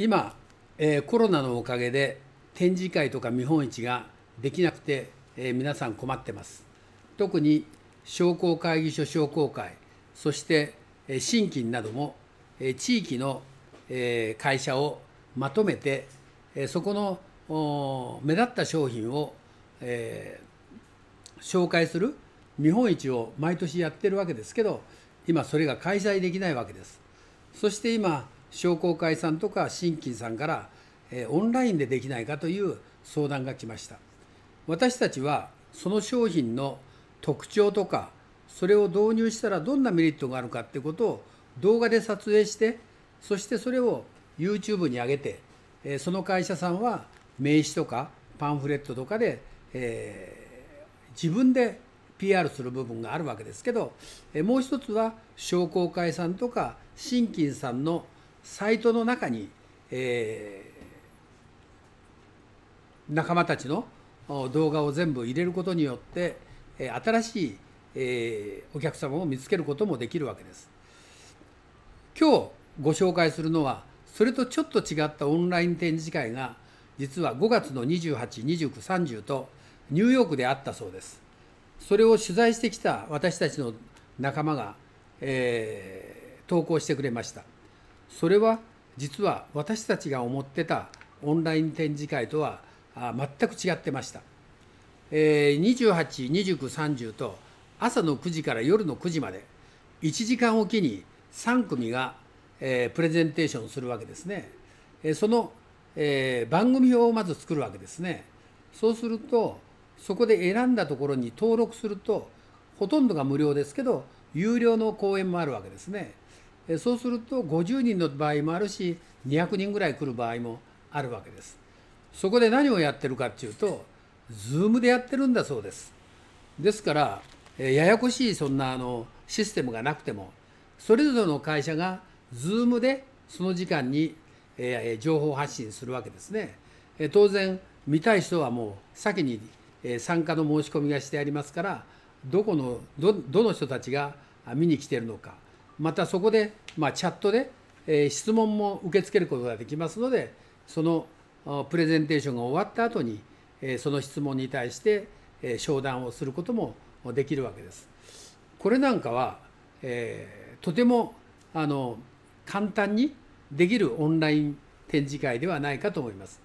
今、えー、コロナのおかげで展示会とか見本市ができなくて、えー、皆さん困ってます特に商工会議所商工会そして、えー、新金なども、えー、地域の、えー、会社をまとめて、えー、そこのお目立った商品を、えー、紹介する見本市を毎年やってるわけですけど今それが開催できないわけですそして今商工会さんとか新金さんからオンラインでできないかという相談が来ました私たちはその商品の特徴とかそれを導入したらどんなメリットがあるかってことを動画で撮影してそしてそれを YouTube に上げてその会社さんは名刺とかパンフレットとかで、えー、自分で PR する部分があるわけですけどもう一つは商工会さんとか新金さんのサイトの中に、えー、仲間たちの動画を全部入れることによって新しい、えー、お客様を見つけることもできるわけです。今日ご紹介するのはそれとちょっと違ったオンライン展示会が実は5月の28、29、30とニューヨークであったそうです。それを取材してきた私たちの仲間が、えー、投稿してくれました。それは実は私たちが思ってたオンライン展示会とは全く違ってました。282930と朝の9時から夜の9時まで1時間おきに3組がプレゼンテーションするわけですね。その番組表をまず作るわけですね。そうするとそこで選んだところに登録するとほとんどが無料ですけど有料の講演もあるわけですね。そうすると50人の場合もあるし200人ぐらい来る場合もあるわけですそこで何をやってるかっていうと Zoom でやってるんだそうですですからややこしいそんなあのシステムがなくてもそれぞれの会社が Zoom でその時間に情報発信するわけですね当然見たい人はもう先に参加の申し込みがしてありますからどこのどの人たちが見に来てるのかまたそこで、まあ、チャットで、えー、質問も受け付けることができますのでそのプレゼンテーションが終わった後に、えー、その質問に対して、えー、商談をすることもできるわけです。これなんかは、えー、とてもあの簡単にできるオンライン展示会ではないかと思います。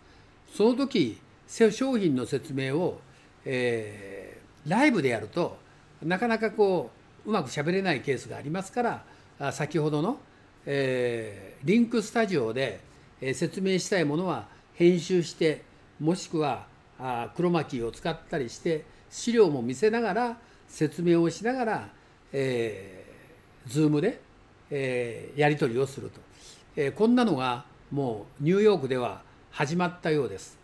その時商品の説明を、えー、ライブでやるとなかなかこううまくしゃべれないケースがありますから先ほどの、えー、リンクスタジオで、えー、説明したいものは編集してもしくはあクロマキーを使ったりして資料も見せながら説明をしながら、えー、Zoom で、えー、やり取りをすると、えー、こんなのがもうニューヨークでは始まったようです。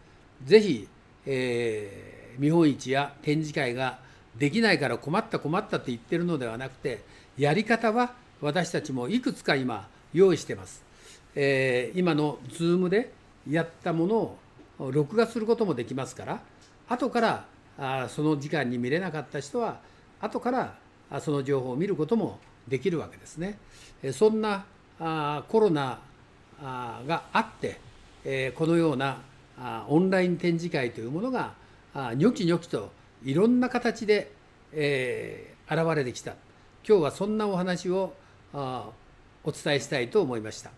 ぜひ、えー、見本市や展示会ができないから困った困ったって言ってるのではなくてやり方は私たちもいくつか今用意してます、えー、今の Zoom でやったものを録画することもできますから後からあその時間に見れなかった人は後からその情報を見ることもできるわけですね。そんなコロナがあってこのようなオンライン展示会というものがニョキニョキといろんな形で現れてきた今日はそんなお話をお伝えしたいと思いました。